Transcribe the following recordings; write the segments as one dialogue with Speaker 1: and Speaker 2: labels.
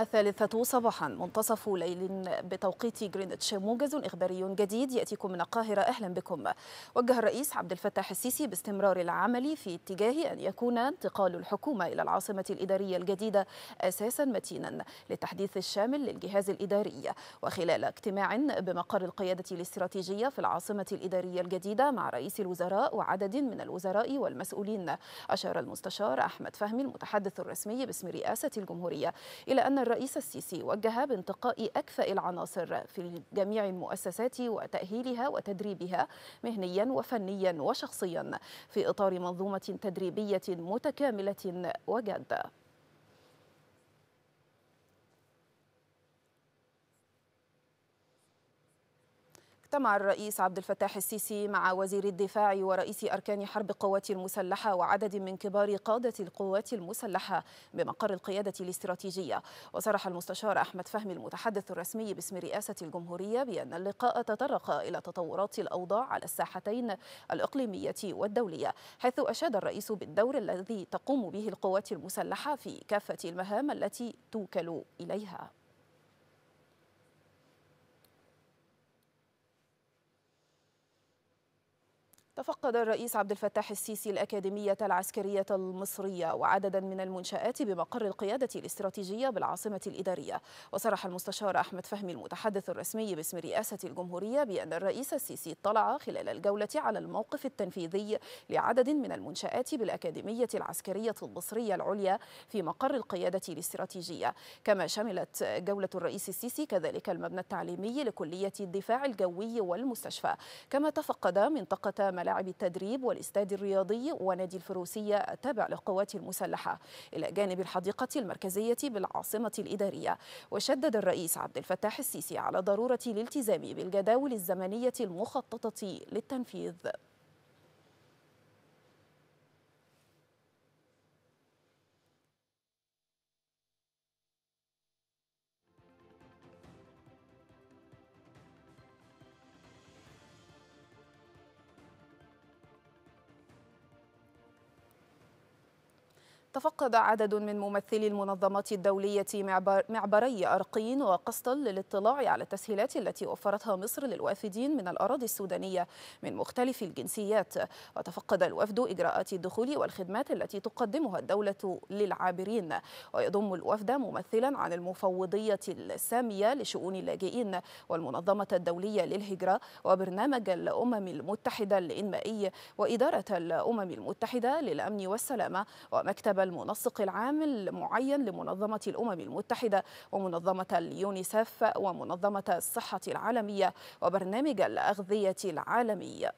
Speaker 1: الثالثة صباحا منتصف ليل بتوقيت جرينتش موجز إخباري جديد يأتيكم من القاهرة أهلا بكم وجه الرئيس عبد الفتاح السيسي باستمرار العمل في اتجاه أن يكون انتقال الحكومة إلى العاصمة الإدارية الجديدة أساسا متينا للتحديث الشامل للجهاز الإداري وخلال اجتماع بمقر القيادة الاستراتيجية في العاصمة الإدارية الجديدة مع رئيس الوزراء وعدد من الوزراء والمسؤولين أشار المستشار أحمد فهمي المتحدث الرسمي باسم رئاسة الجمهورية إلى أن الرئيس السيسي وجه بانتقاء أكفأ العناصر في جميع المؤسسات وتأهيلها وتدريبها مهنيا وفنيا وشخصيا في إطار منظومة تدريبية متكاملة وجاده اجتمع الرئيس عبد الفتاح السيسي مع وزير الدفاع ورئيس أركان حرب القوات المسلحة وعدد من كبار قادة القوات المسلحة بمقر القيادة الاستراتيجية وصرح المستشار أحمد فهمي المتحدث الرسمي باسم رئاسة الجمهورية بأن اللقاء تطرق إلى تطورات الأوضاع على الساحتين الإقليمية والدولية حيث أشاد الرئيس بالدور الذي تقوم به القوات المسلحة في كافة المهام التي توكل إليها تفقد الرئيس عبد الفتاح السيسي الأكاديمية العسكرية المصرية وعددا من المنشآت بمقر القيادة الاستراتيجية بالعاصمة الإدارية وصرح المستشار أحمد فهمي المتحدث الرسمي باسم رئاسة الجمهورية بأن الرئيس السيسي اطلع خلال الجولة على الموقف التنفيذي لعدد من المنشآت بالأكاديمية العسكرية المصرية العليا في مقر القيادة الاستراتيجية كما شملت جولة الرئيس السيسي كذلك المبنى التعليمي لكلية الدفاع الجوي والمستشفى كما تفقد منطقة ملاك ملاعب التدريب والاستاد الرياضي ونادي الفروسية التابع للقوات المسلحة إلى جانب الحديقة المركزية بالعاصمة الإدارية وشدد الرئيس عبد الفتاح السيسي على ضرورة الالتزام بالجداول الزمنية المخططة للتنفيذ تفقد عدد من ممثلي المنظمات الدولية معبر معبري أرقين وقسطل للاطلاع على التسهيلات التي وفرتها مصر للوافدين من الأراضي السودانية من مختلف الجنسيات وتفقد الوفد إجراءات الدخول والخدمات التي تقدمها الدولة للعابرين ويضم الوفد ممثلا عن المفوضية السامية لشؤون اللاجئين والمنظمة الدولية للهجرة وبرنامج الأمم المتحدة الإنمائي وإدارة الأمم المتحدة للأمن والسلامة ومكتب المنسق العام المعين لمنظمة الأمم المتحدة ومنظمة اليونيسف ومنظمة الصحة العالمية وبرنامج الأغذية العالمي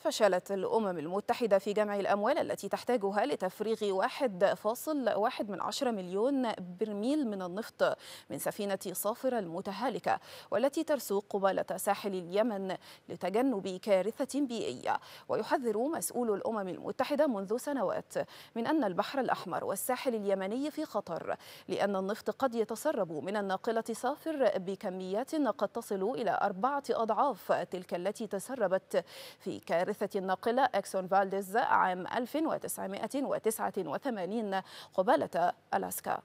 Speaker 1: فشلت الأمم المتحدة في جمع الأموال التي تحتاجها لتفريغ 1.1 من 10 مليون برميل من النفط من سفينة صافرة المتهالكة والتي ترسو قبالة ساحل اليمن لتجنب كارثة بيئية ويحذر مسؤول الأمم المتحدة منذ سنوات من أن البحر الأحمر والساحل اليمني في خطر لأن النفط قد يتسرب من الناقلة صافر بكميات قد تصل إلى أربعة أضعاف تلك التي تسربت في كارثة الكارثة الناقلة أكسون فالديز عام 1989 قبالة ألاسكا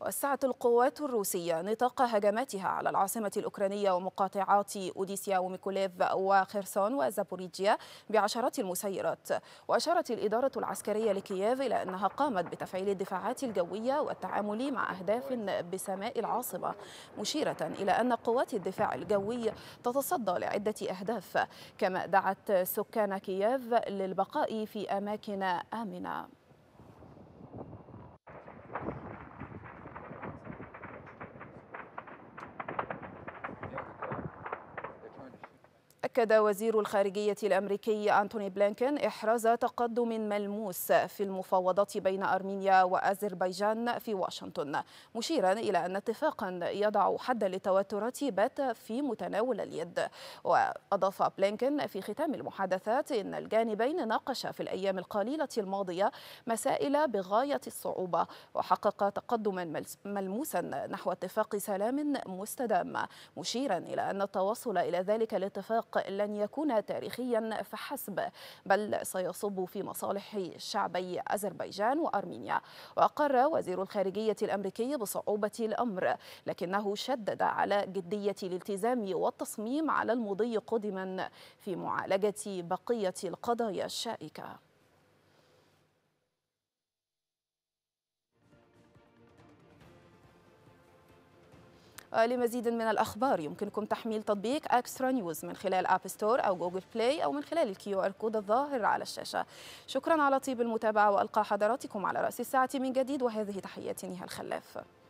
Speaker 1: وسعت القوات الروسية نطاق هجماتها على العاصمة الأوكرانية ومقاطعات أوديسيا وميكوليف وخيرسون وزابوريجيا بعشرات المسيرات وأشارت الإدارة العسكرية لكييف إلى أنها قامت بتفعيل الدفاعات الجوية والتعامل مع أهداف بسماء العاصمة مشيرة إلى أن قوات الدفاع الجوي تتصدى لعدة أهداف كما دعت سكان كييف للبقاء في أماكن آمنة أكد وزير الخارجية الأمريكي أنتوني بلينكن إحراز تقدم ملموس في المفاوضات بين أرمينيا وأذربيجان في واشنطن مشيرا إلى أن اتفاقا يضع حدا للتوترات بات في متناول اليد وأضاف بلينكن في ختام المحادثات إن الجانبين ناقشا في الأيام القليلة الماضية مسائل بغاية الصعوبة وحقق تقدما ملموسا نحو اتفاق سلام مستدام مشيرا إلى أن التوصل إلى ذلك الاتفاق الاتفاق لن يكون تاريخيا فحسب بل سيصب في مصالح شعبي أذربيجان وأرمينيا وأقر وزير الخارجية الأمريكي بصعوبة الأمر لكنه شدد على جدية الالتزام والتصميم على المضي قدما في معالجة بقية القضايا الشائكة آه، لمزيد من الأخبار يمكنكم تحميل تطبيق أكسترا نيوز من خلال أب ستور أو جوجل بلاي أو من خلال الكيو آر كود الظاهر على الشاشة شكرا على طيب المتابعة وألقى حضراتكم على رأس الساعة من جديد وهذه تحياتي نهى الخلاف